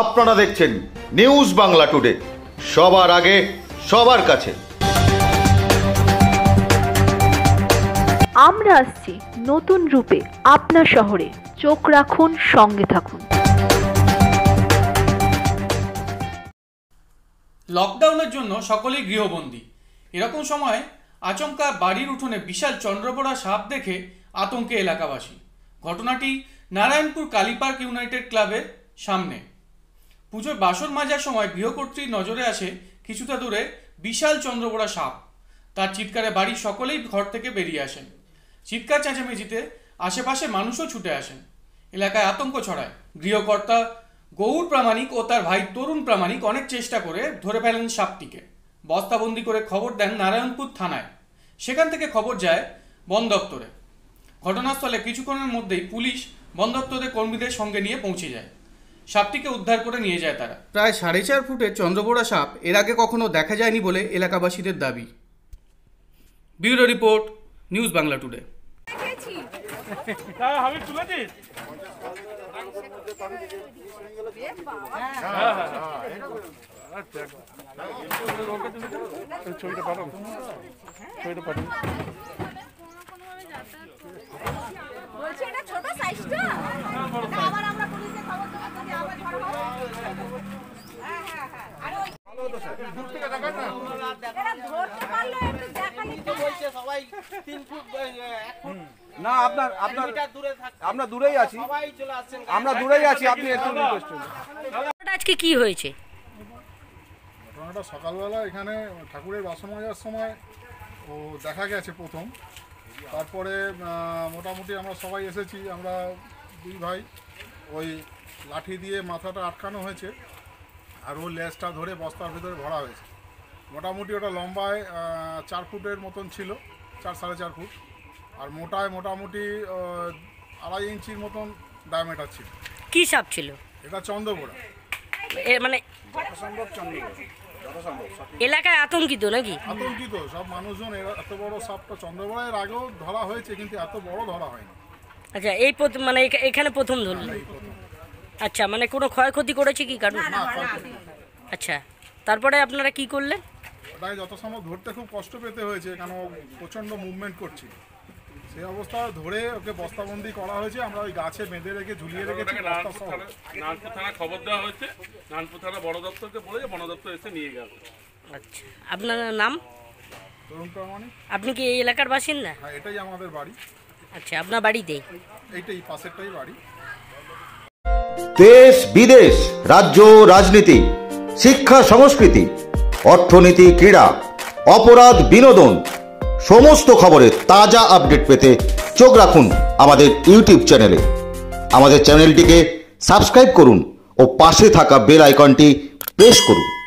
আপনারা দেখছেন news Bangla today সবার আগে সবার কাছে আমরা আসছি নতুন রূপে আপনার শহরে চোখ রাখুন সঙ্গে থাকুন লকডাউনের জন্য সকলেই গৃহবন্দী এরকম সময় আচমকা বাড়ির উঠোনে বিশাল চন্দ্রপোড়া সাপ দেখে আতঙ্কে এলাকাবাসী ঘটনাটি নারায়ণপুর কালীপার্ক ইউনাইটেড ক্লাবের সামনে পুজোর বাসন মাজার সময় গৃহকর্ত্রীর নজরে আসে কিছুটা দূরে বিশাল চন্দ্রবোড়া সাপ তার চিৎকারে বাড়ির সকলেই ঘর থেকে বেরিয়ে আসেন চিৎকার চেঁচামেচিতে আশেপাশে মানুষও ছুটে আসেন এলাকায় আতঙ্ক ছড়ায় গৃহকর্তা গৌর প্রামাণিক ও তার ভাই তরুণ প্রামাণিক অনেক চেষ্টা করে ধরে ফেলেন সাপটিকে বস্তাবন্দি করে খবর দেন নারায়ণপুর থানায় সেখান থেকে খবর যায় বন দপ্তরে ঘটনাস্থলে কিছুক্ষণের মধ্যেই পুলিশ বন দপ্তরের কর্মীদের সঙ্গে নিয়ে পৌঁছে যায় সাপটিকে উদ্ধার করে নিয়ে যায় তারা প্রায় সাড়ে চার ফুটে চন্দ্রপোড়া সাপ এর আগে কখনো দেখা যায়নি বলে এলাকাবাসীদের দাবি bureau report news Bangla today ছবিটা পাঠাও ছবিটা পাঠাও না আপনার আপনার দূরেই আছি আমরা দূরেই আছি আপনি একটু আজকে কি হয়েছে ঘটনাটা সকালবেলা এখানে ঠাকুরের বাসন মাজার সময় ও দেখা গেছে প্রথম তারপরে মোটামুটি আমরা সবাই এসেছি আমরা দুই ভাই ওই লাঠি দিয়ে মাথাটা আটকানো হয়েছে আর ওর লেজটা ধরে বস্তার ভিতরে ভরা হয়েছে মোটামুটি ওটা লম্বায় চার ফুটের মতন ছিল চার সাড়ে চার ফুট আর মোটায় মোটামুটি আড়াই ইঞ্চির মতন ডায়ামিটার ছিল কি সাপ ছিল এটা চন্দ্রপোড়া এ মানে এলাকায় আতঙ্কিত নাকি আতঙ্কিত সব মানুষজন এত বড় সাপটা চন্দ্রপোড়া আগেও ধরা হয়েছে কিন্তু এত বড় ধরা হয়নি আচ্ছা এই মানে এখানে প্রথম ধরলেন হ্যাঁ, আচ্ছা মানে কোনো ক্ষয়ক্ষতি করেছে কি কারণ আচ্ছা তারপরে আপনারা কি করলেন ওটাকে যত সময় ধরতে খুব কষ্ট পেতে হয়েছে কারণ প্রচণ্ড মুভমেন্ট করছে সেই অবস্থা ধরে ওকে বস্তাবন্দি করা হয়েছে আমরা ওই গাছে বেঁধে রেখে ঝুলিয়ে রেখেছি নানপুর থানা খবর দেওয়া হয়েছে নানপুর থানা বড় দপ্তরকে বলে যে বন দপ্তর এসে নিয়ে গেল আচ্ছা আপনার নাম তরুণ প্রামাণিক আপনি কি এই এলাকার বাসিন্দা হ্যাঁ এটাই আমাদের বাড়ি আচ্ছা আপনার বাড়িতেই এইটাই পাশেরটাই বাড়ি দেশ বিদেশ রাজ্য রাজনীতি শিক্ষা সংস্কৃতি অর্থনীতি ক্রীড়া অপরাধ বিনোদন সমস্ত খবরে তাজা আপডেট পেতে চোখ রাখুন আমাদের ইউটিউব চ্যানেলে আমাদের চ্যানেলটিকে সাবস্ক্রাইব করুন ও পাশে থাকা বেল আইকনটি প্রেস করুন